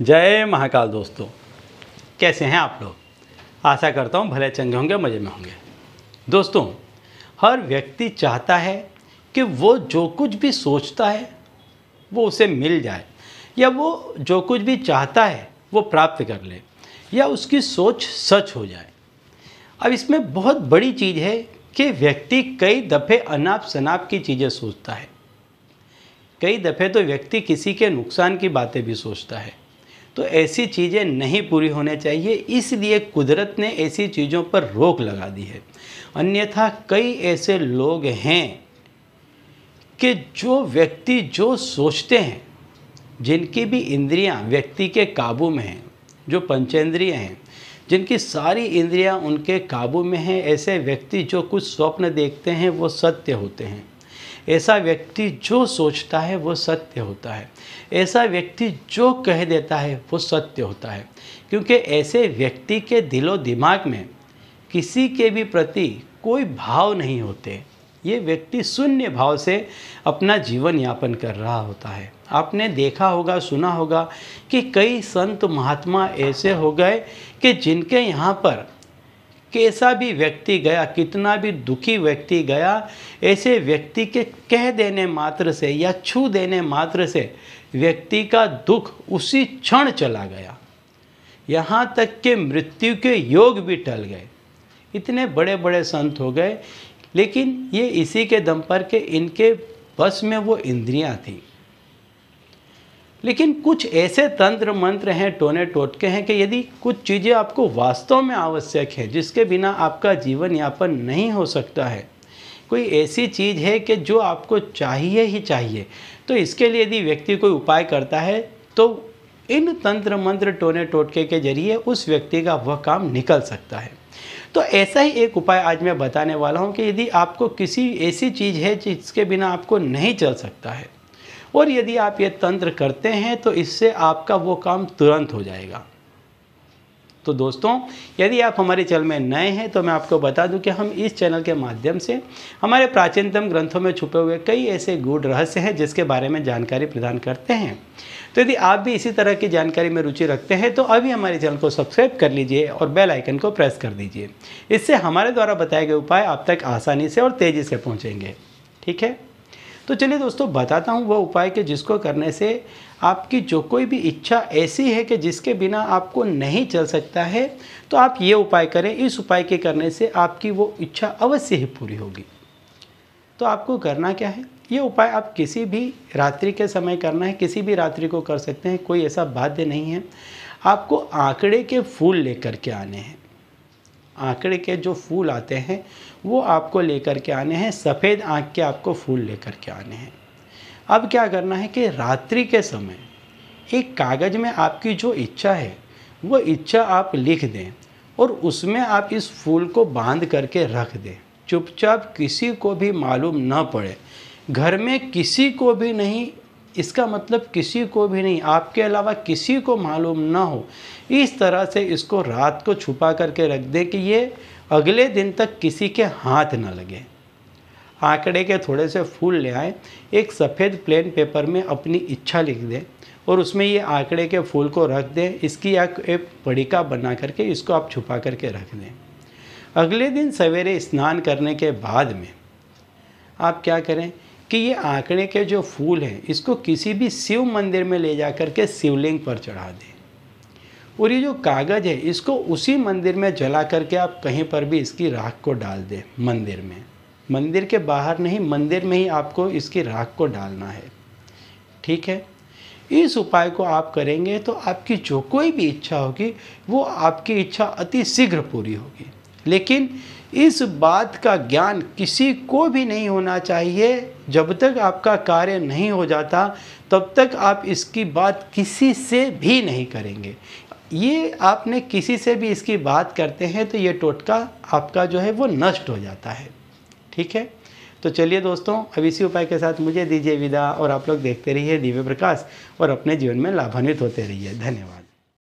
जय महाकाल दोस्तों कैसे हैं आप लोग आशा करता हूँ भले चंगे होंगे मज़े में होंगे दोस्तों हर व्यक्ति चाहता है कि वो जो कुछ भी सोचता है वो उसे मिल जाए या वो जो कुछ भी चाहता है वो प्राप्त कर ले या उसकी सोच सच हो जाए अब इसमें बहुत बड़ी चीज़ है कि व्यक्ति कई दफ़े अनाप शनाप की चीज़ें सोचता है कई दफ़े तो व्यक्ति किसी के नुकसान की बातें भी सोचता है तो ऐसी चीज़ें नहीं पूरी होनी चाहिए इसलिए कुदरत ने ऐसी चीज़ों पर रोक लगा दी है अन्यथा कई ऐसे लोग हैं कि जो व्यक्ति जो सोचते हैं जिनकी भी इंद्रियां व्यक्ति के काबू में हैं जो पंचेंद्रिय हैं जिनकी सारी इंद्रियां उनके काबू में हैं ऐसे व्यक्ति जो कुछ स्वप्न देखते हैं वो सत्य होते हैं ऐसा व्यक्ति जो सोचता है वो सत्य होता है ऐसा व्यक्ति जो कह देता है वो सत्य होता है क्योंकि ऐसे व्यक्ति के दिलो दिमाग में किसी के भी प्रति कोई भाव नहीं होते ये व्यक्ति शून्य भाव से अपना जीवन यापन कर रहा होता है आपने देखा होगा सुना होगा कि कई संत महात्मा ऐसे हो गए कि जिनके यहाँ पर कैसा भी व्यक्ति गया कितना भी दुखी व्यक्ति गया ऐसे व्यक्ति के कह देने मात्र से या छू देने मात्र से व्यक्ति का दुख उसी क्षण चला गया यहाँ तक कि मृत्यु के योग भी टल गए इतने बड़े बड़े संत हो गए लेकिन ये इसी के दम पर के इनके बस में वो इंद्रियाँ थीं लेकिन कुछ ऐसे तंत्र मंत्र हैं टोने टोटके हैं कि यदि कुछ चीज़ें आपको वास्तव में आवश्यक है जिसके बिना आपका जीवन यापन नहीं हो सकता है कोई ऐसी चीज़ है कि जो आपको चाहिए ही चाहिए तो इसके लिए यदि व्यक्ति कोई उपाय करता है तो इन तंत्र मंत्र टोने टोटके के जरिए उस व्यक्ति का वह काम निकल सकता है तो ऐसा ही एक उपाय आज मैं बताने वाला हूँ कि यदि आपको किसी ऐसी चीज़ है जिसके बिना आपको नहीं चल सकता है और यदि आप ये तंत्र करते हैं तो इससे आपका वो काम तुरंत हो जाएगा तो दोस्तों यदि आप हमारे चैनल में नए हैं तो मैं आपको बता दूं कि हम इस चैनल के माध्यम से हमारे प्राचीनतम ग्रंथों में छुपे हुए कई ऐसे गूढ़ रहस्य हैं जिसके बारे में जानकारी प्रदान करते हैं तो यदि आप भी इसी तरह की जानकारी में रुचि रखते हैं तो अभी हमारे चैनल को सब्सक्राइब कर लीजिए और बेल आइकन को प्रेस कर दीजिए इससे हमारे द्वारा बताए गए उपाय आप तक आसानी से और तेज़ी से पहुँचेंगे ठीक है तो चलिए दोस्तों बताता हूँ वह उपाय के जिसको करने से आपकी जो कोई भी इच्छा ऐसी है कि जिसके बिना आपको नहीं चल सकता है तो आप ये उपाय करें इस उपाय के करने से आपकी वो इच्छा अवश्य ही पूरी होगी तो आपको करना क्या है ये उपाय आप किसी भी रात्रि के समय करना है किसी भी रात्रि को कर सकते हैं कोई ऐसा बाध्य नहीं है आपको आंकड़े के फूल लेकर के आने हैं आंकड़े के जो फूल आते हैं वो आपको लेकर के आने हैं सफ़ेद आँख के आपको फूल लेकर के आने हैं अब क्या करना है कि रात्रि के समय एक कागज़ में आपकी जो इच्छा है वो इच्छा आप लिख दें और उसमें आप इस फूल को बांध करके रख दें चुपचाप किसी को भी मालूम ना पड़े घर में किसी को भी नहीं इसका मतलब किसी को भी नहीं आपके अलावा किसी को मालूम ना हो इस तरह से इसको रात को छुपा करके रख दें कि ये अगले दिन तक किसी के हाथ ना लगे आंकड़े के थोड़े से फूल ले आए एक सफ़ेद प्लेन पेपर में अपनी इच्छा लिख दें और उसमें ये आंकड़े के फूल को रख दें इसकी एक पड़िका बना करके इसको आप छुपा करके रख दें अगले दिन सवेरे स्नान करने के बाद में आप क्या करें कि ये आंकड़े के जो फूल हैं इसको किसी भी शिव मंदिर में ले जा कर के शिवलिंग पर चढ़ा दें और ये जो कागज़ है इसको उसी मंदिर में जला करके आप कहीं पर भी इसकी राख को डाल दें मंदिर में मंदिर के बाहर नहीं मंदिर में ही आपको इसकी राख को डालना है ठीक है इस उपाय को आप करेंगे तो आपकी जो कोई भी इच्छा होगी वो आपकी इच्छा अति शीघ्र पूरी होगी लेकिन इस बात का ज्ञान किसी को भी नहीं होना चाहिए जब तक आपका कार्य नहीं हो जाता तब तक आप इसकी बात किसी से भी नहीं करेंगे ये आपने किसी से भी इसकी बात करते हैं तो ये टोटका आपका जो है वो नष्ट हो जाता है ठीक है तो चलिए दोस्तों अब इसी उपाय के साथ मुझे दीजिए विदा और आप लोग देखते रहिए दिव्य प्रकाश और अपने जीवन में लाभान्वित होते रहिए धन्यवाद